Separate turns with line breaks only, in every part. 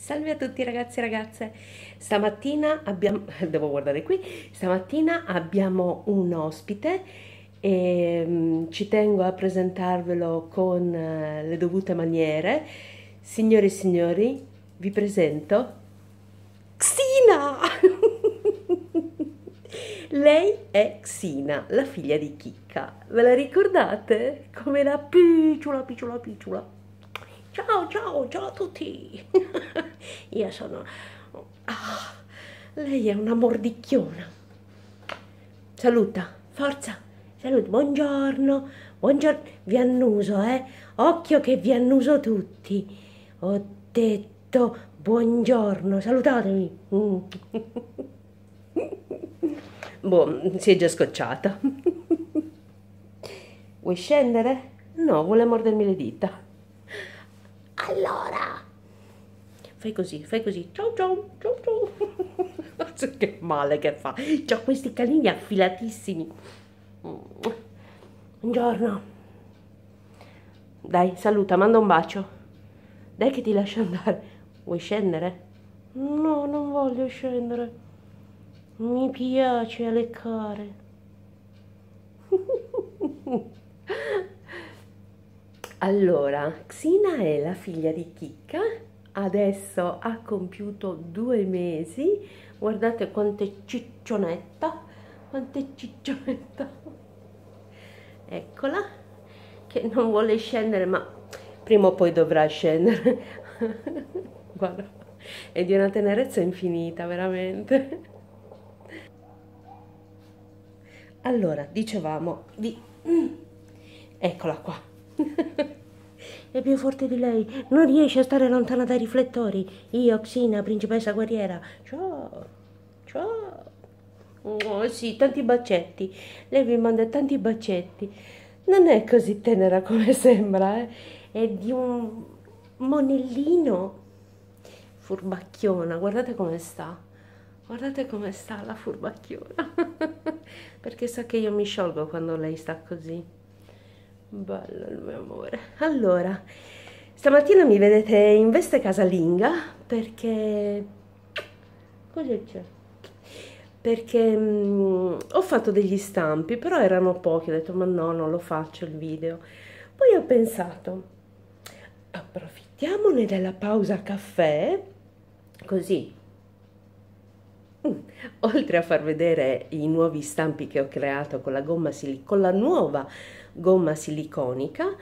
Salve a tutti ragazzi e ragazze, stamattina abbiamo, devo guardare qui, stamattina abbiamo un ospite e ehm, ci tengo a presentarvelo con eh, le dovute maniere. Signore e signori, vi presento Xina! Lei è Xina, la figlia di Chicca. Ve la ricordate? Come la picciola, picciola, picciola. Ciao, ciao, ciao a tutti! Io sono... Ah, lei è una mordicchiona. Saluta, forza, saluta, buongiorno, buongiorno, vi annuso, eh? Occhio che vi annuso tutti. Ho detto buongiorno, salutatemi. boh, si è già scocciata. Vuoi scendere? No, vuole mordermi le dita allora fai così, fai così, ciao ciao, ciao ciao. che male che fa. C'ho questi canini affilatissimi. Buongiorno. Dai, saluta, manda un bacio. Dai che ti lascio andare. Vuoi scendere? No, non voglio scendere. Mi piace leccare. Allora, Xina è la figlia di Chicca, adesso ha compiuto due mesi, guardate quante ciccionetta, quante ciccionetta, eccola, che non vuole scendere ma prima o poi dovrà scendere, guarda, è di una tenerezza infinita veramente. Allora, dicevamo di... Mm, eccola qua È più forte di lei, non riesce a stare lontana dai riflettori. Io, Xina, principessa guerriera. Ciao, ciao. Oh sì, tanti bacetti. Lei vi manda tanti bacetti. Non è così tenera come sembra, eh? È di un monellino furbacchiona. Guardate come sta. Guardate come sta la furbacchiona. Perché sa che io mi sciolgo quando lei sta così bello il mio amore allora stamattina mi vedete in veste casalinga perché cosa c'è? perché mh, mm, ho fatto degli stampi però erano pochi ho detto ma no non lo faccio il video poi ho pensato approfittiamone della pausa caffè così mm, oltre a far vedere i nuovi stampi che ho creato con la gomma silicone con la nuova gomma siliconica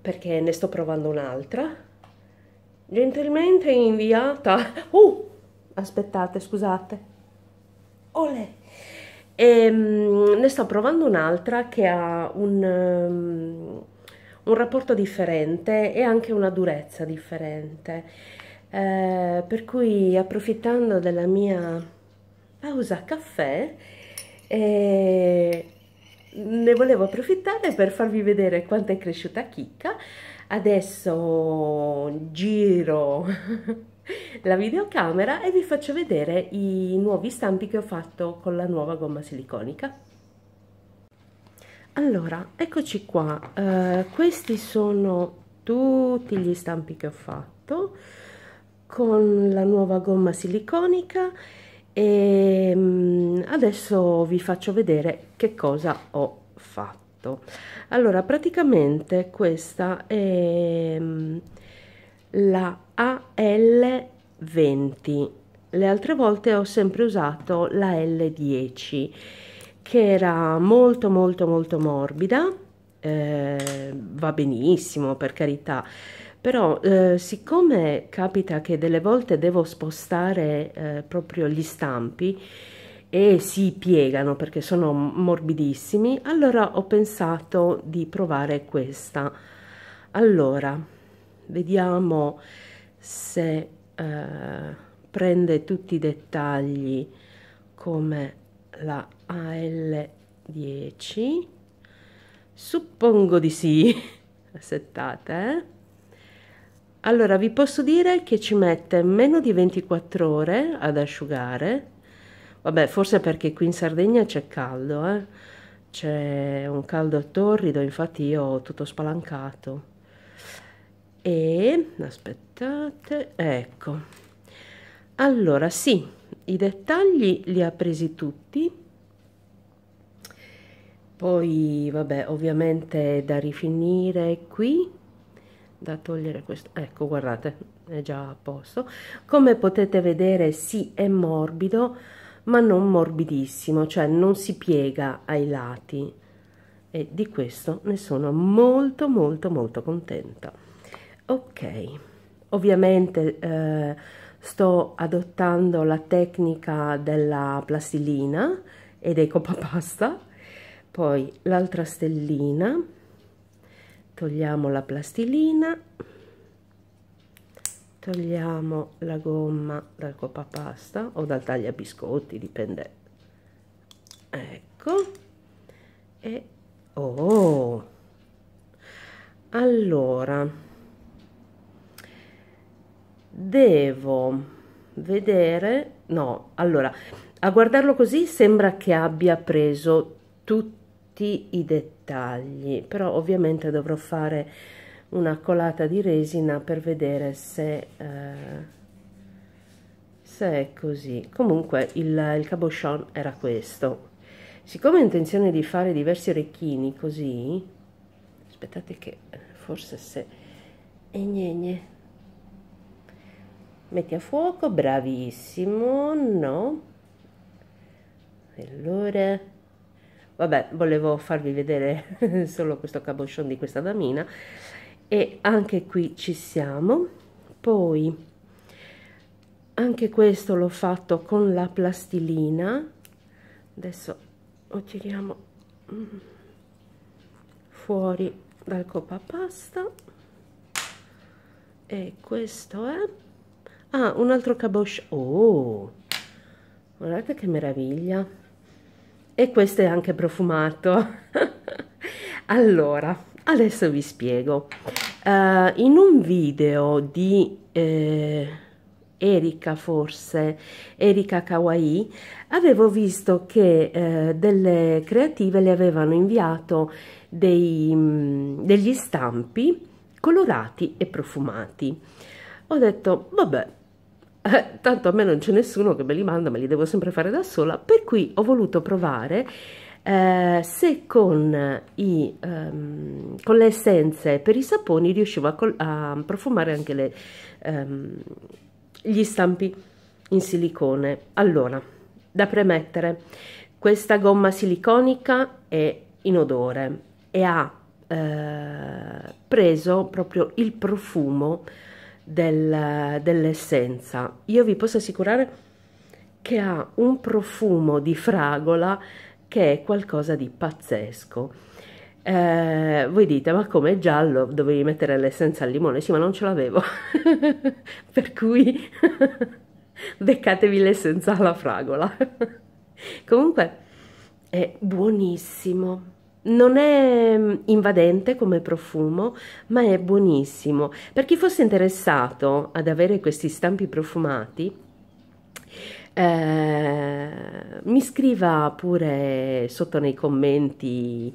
perché ne sto provando un'altra gentilmente inviata uh, aspettate scusate ole e, um, ne sto provando un'altra che ha un, um, un, rapporto differente e anche una durezza differente eh, per cui approfittando della mia pausa caffè eh, ne volevo approfittare per farvi vedere quanto è cresciuta Chicca adesso giro la videocamera e vi faccio vedere i nuovi stampi che ho fatto con la nuova gomma siliconica allora eccoci qua uh, questi sono tutti gli stampi che ho fatto con la nuova gomma siliconica e ehm, adesso vi faccio vedere che cosa ho fatto allora praticamente questa è mm, la AL20 le altre volte ho sempre usato la L10 che era molto molto molto morbida eh, va benissimo per carità però eh, siccome capita che delle volte devo spostare eh, proprio gli stampi e si piegano perché sono morbidissimi, allora ho pensato di provare questa. Allora, vediamo se eh, prende tutti i dettagli come la AL10. Suppongo di sì. Aspettate, eh? Allora, vi posso dire che ci mette meno di 24 ore ad asciugare. Vabbè, forse perché qui in Sardegna c'è caldo, eh? c'è un caldo torrido, infatti io ho tutto spalancato. E aspettate, ecco. Allora, sì, i dettagli li ha presi tutti. Poi, vabbè, ovviamente è da rifinire qui da togliere questo ecco guardate è già a posto come potete vedere sì è morbido ma non morbidissimo cioè non si piega ai lati e di questo ne sono molto molto molto contenta ok ovviamente eh, sto adottando la tecnica della plastilina e dei pasta poi l'altra stellina togliamo la plastilina togliamo la gomma dal copapasta o dal taglia biscotti dipende ecco e oh allora devo vedere no allora a guardarlo così sembra che abbia preso tutto tutti i dettagli però ovviamente dovrò fare una colata di resina per vedere se, eh, se è così comunque il, il cabochon era questo siccome ho intenzione di fare diversi orecchini così aspettate che eh, forse se e gne metti a fuoco bravissimo no allora Vabbè, volevo farvi vedere solo questo cabochon di questa damina e anche qui ci siamo. Poi anche questo l'ho fatto con la plastilina. Adesso lo tiriamo mm, fuori dal copapasta e questo è ah un altro cabochon oh guardate che meraviglia e questo è anche profumato allora adesso vi spiego uh, in un video di eh, Erika forse erica Kawaii avevo visto che eh, delle creative le avevano inviato dei, mh, mm, degli stampi colorati e profumati ho detto vabbè eh, tanto a me non c'è nessuno che me li manda, me li devo sempre fare da sola, per cui ho voluto provare eh, se con, i, ehm, con, le essenze per i saponi riuscivo a, a profumare anche le, ehm, gli stampi in silicone. Allora, da premettere, questa gomma siliconica è inodore e ha eh, preso proprio il profumo del, dell'essenza. Io vi posso assicurare che ha un profumo di fragola che è qualcosa di pazzesco. Eh, voi dite, ma come è giallo? Dovevi mettere l'essenza al limone? Sì, ma non ce l'avevo. per cui beccatevi l'essenza alla fragola. Comunque è buonissimo non è mm, invadente come profumo, ma è buonissimo. Per chi fosse interessato ad avere questi stampi profumati, eh, mi scriva pure sotto nei commenti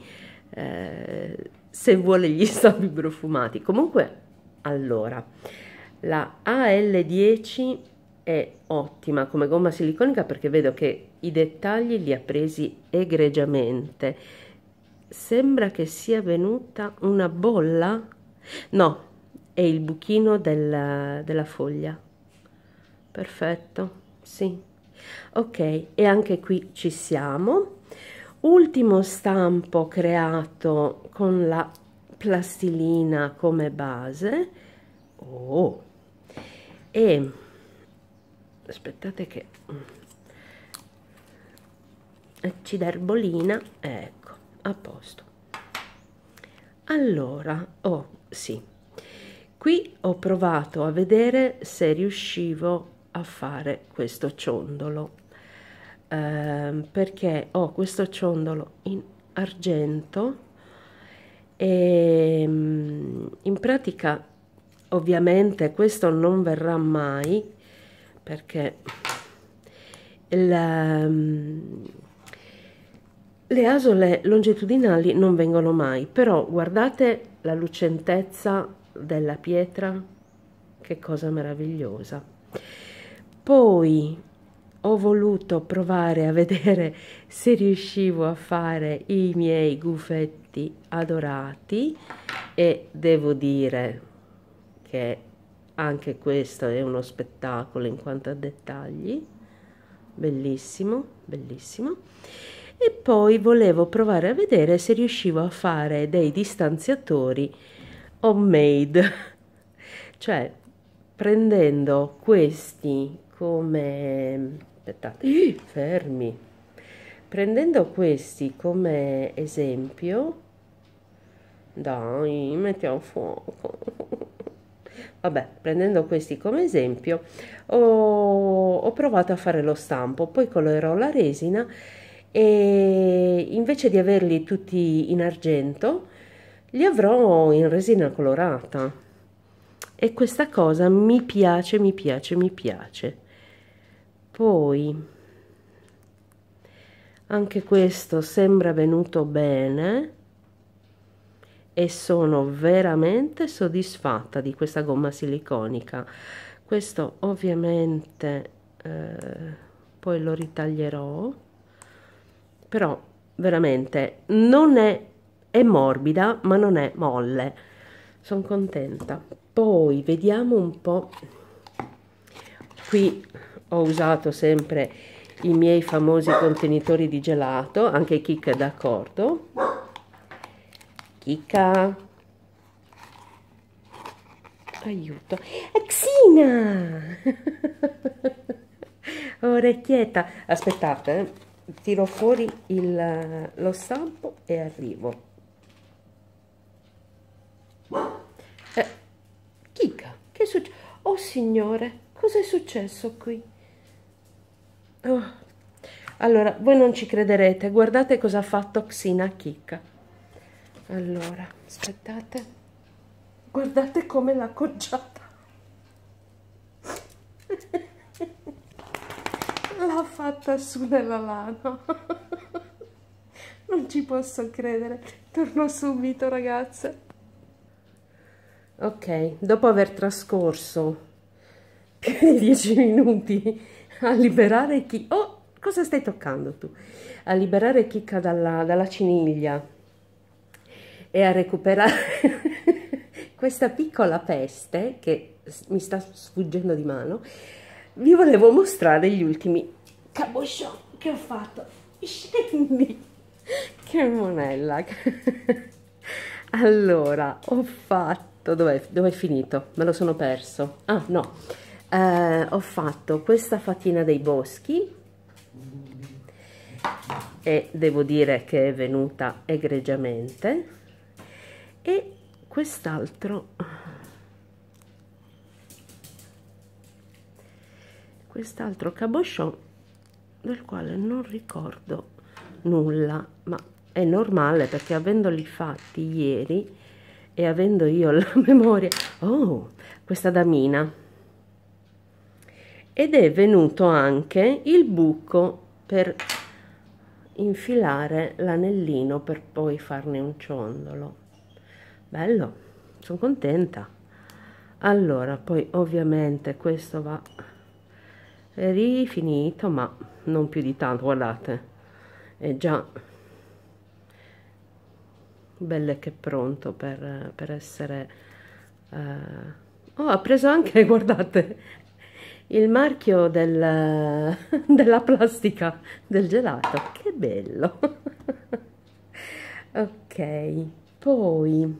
eh, se vuole gli stampi profumati. Comunque, allora, la AL10 è ottima come gomma siliconica perché vedo che i dettagli li ha presi egregiamente sembra che sia venuta una bolla no è il buchino del, della foglia perfetto sì ok e anche qui ci siamo ultimo stampo creato con la plastilina come base oh. e aspettate che mm, ci acciderbolina ecco a posto allora oh sì qui ho provato a vedere se riuscivo a fare questo ciondolo eh, perché ho questo ciondolo in argento e mm, in pratica ovviamente questo non verrà mai perché il ehm, le asole longitudinali non vengono mai, però guardate la lucentezza della pietra, che cosa meravigliosa. Poi ho voluto provare a vedere se riuscivo a fare i miei gufetti adorati e devo dire che anche questo è uno spettacolo in quanto a dettagli bellissimo bellissimo e poi volevo provare a vedere se riuscivo a fare dei distanziatori homemade, cioè prendendo questi come... aspettate, fermi, prendendo questi come esempio, dai, mettiamo fuoco. Vabbè, prendendo questi come esempio, ho, ho provato a fare lo stampo, poi colorerò la resina e invece di averli tutti in argento li avrò in resina colorata e questa cosa mi piace mi piace mi piace poi anche questo sembra venuto bene e sono veramente soddisfatta di questa gomma siliconica questo ovviamente eh, poi lo ritaglierò però veramente non è, è morbida ma non è molle sono contenta poi vediamo un po' qui ho usato sempre i miei famosi contenitori di gelato anche Kika è d'accordo Kika aiuto Xina orecchietta aspettate eh tiro fuori il, lo stampo e arrivo eh, chica che succede oh signore cosa è successo qui oh. allora voi non ci crederete guardate cosa ha fatto Xina chicca allora aspettate guardate come l'ha coggiata l'ha fatta su nella lana non ci posso credere torno subito ragazze ok dopo aver trascorso più di 10 minuti a liberare chi oh cosa stai toccando tu a liberare chicca dalla, dalla ciniglia e a recuperare questa piccola peste che mi sta sfuggendo di mano vi volevo mostrare gli ultimi caboscion che ho fatto scendi che monella allora ho fatto dov'è dov finito me lo sono perso ah no eh, ho fatto questa fatina dei boschi e devo dire che è venuta egregiamente e quest'altro quest'altro cabochon del quale non ricordo nulla ma è normale perché avendoli fatti ieri e avendo io la memoria oh questa damina ed è venuto anche il buco per infilare l'anellino per poi farne un ciondolo bello sono contenta allora poi ovviamente questo va rifinito ma non più di tanto guardate è già belle che pronto per, per essere uh... oh ha preso anche guardate il marchio del, della plastica del gelato che bello ok poi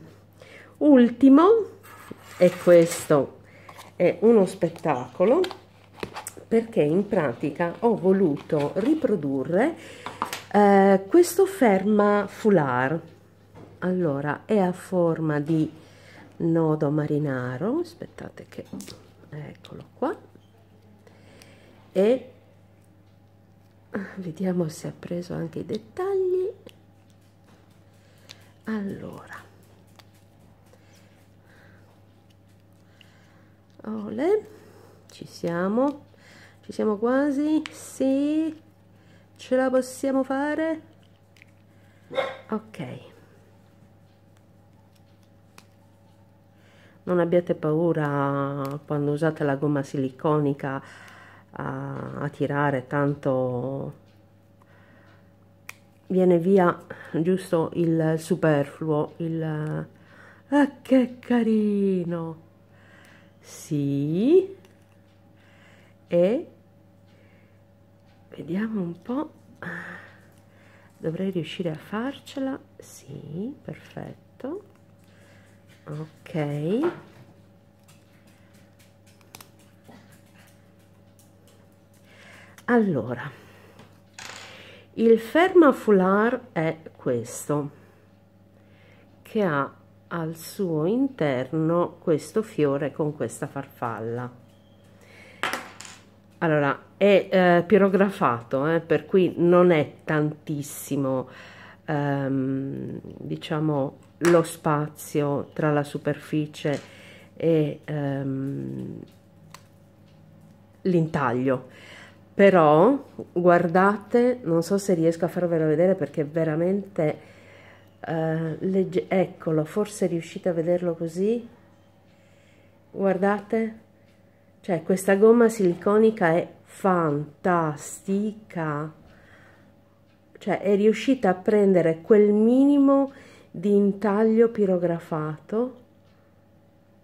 ultimo e questo è uno spettacolo perché in pratica ho voluto riprodurre eh, questo ferma foulard allora è a forma di nodo marinaro aspettate che eccolo qua e vediamo se ha preso anche i dettagli allora ole ci siamo ci siamo quasi? Sì. Ce la possiamo fare? Ok. Non abbiate paura quando usate la gomma siliconica a, a tirare, tanto viene via giusto il superfluo, il... Ah, che carino! Sì, e vediamo un po' dovrei riuscire a farcela sì perfetto ok allora il ferma foulard è questo che ha al suo interno questo fiore con questa farfalla allora, è eh, pirografato, eh, per cui non è tantissimo, ehm, diciamo, lo spazio tra la superficie e ehm, l'intaglio. Però, guardate, non so se riesco a farvelo vedere perché veramente, eh, eccolo, forse riuscite a vederlo così, guardate, cioè, questa gomma siliconica è fantastica. Cioè, è riuscita a prendere quel minimo di intaglio pirografato.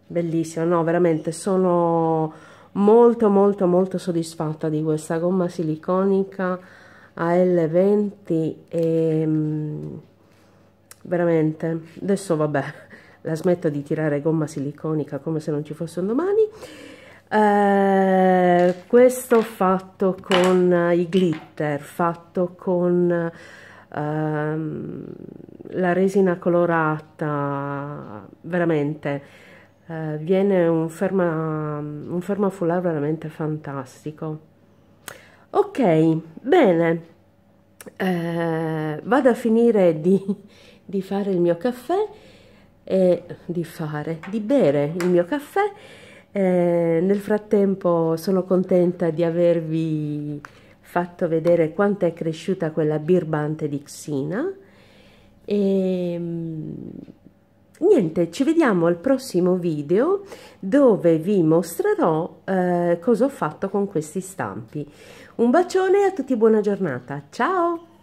Bellissimo, no, veramente sono molto molto molto soddisfatta di questa gomma siliconica a l 20 e mm, veramente adesso vabbè la smetto di tirare gomma siliconica come se non ci fosse un domani eh, questo fatto con eh, i glitter fatto con ehm, la resina colorata veramente eh, viene un ferma un ferma foulard veramente fantastico ok bene eh, vado a finire di, di fare il mio caffè e di fare di bere il mio caffè eh, nel frattempo sono contenta di avervi fatto vedere quanto è cresciuta quella birbante di Xina e ehm, niente ci vediamo al prossimo video dove vi mostrerò eh, cosa ho fatto con questi stampi un bacione e a tutti buona giornata ciao